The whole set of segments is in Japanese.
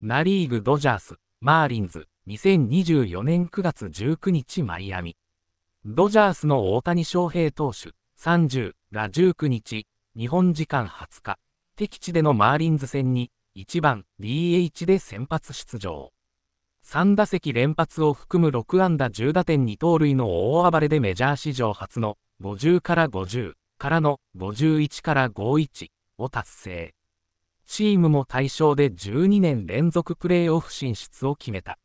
ナ・リーグドジャース、マーリンズ、2024年9月19日マイアミ。ドジャースの大谷翔平投手、30が19日、日本時間20日、敵地でのマーリンズ戦に、1番 DH で先発出場。3打席連発を含む6安打10打点2盗塁の大暴れでメジャー史上初の50から50からの51から51を達成。チームも対象で12年連続プレーオフ進出を決めた。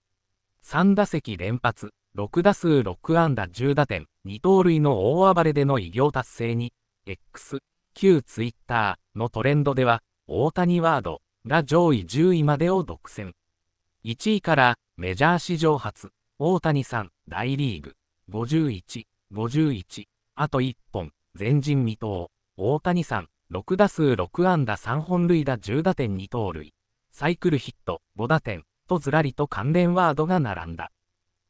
3打席連発、6打数6安打10打点、2盗塁の大暴れでの偉業達成に、X、旧ツイッターのトレンドでは、大谷ワードが上位10位までを独占。1位からメジャー史上初、大谷さん、大リーグ、51、51、あと1本、前人未到、大谷さん、6打数6安打3本塁打10打点2盗塁、サイクルヒット5打点とずらりと関連ワードが並んだ。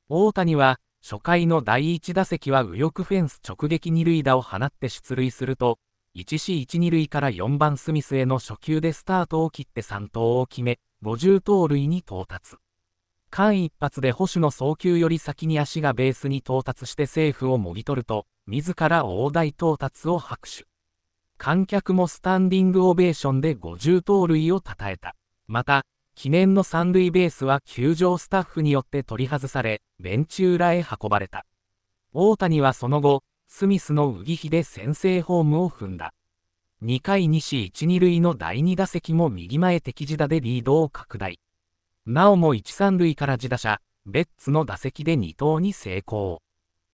大谷は初回の第1打席は右翼フェンス直撃2塁打を放って出塁すると、1C12 塁から4番スミスへの初球でスタートを切って3投を決め、50盗塁に到達。間一髪で保守の送球より先に足がベースに到達してセーフをもぎ取ると、自ら大台到達を拍手。観客もスタンディングオベーションで50盗塁を称えた。また、記念の三塁ベースは球場スタッフによって取り外され、ベンチ裏へ運ばれた。大谷はその後、スミスの右ひで先制ホームを踏んだ。2回西1、2塁の第2打席も右前敵地打でリードを拡大。なおも1、3塁から自打者、ベッツの打席で2投に成功。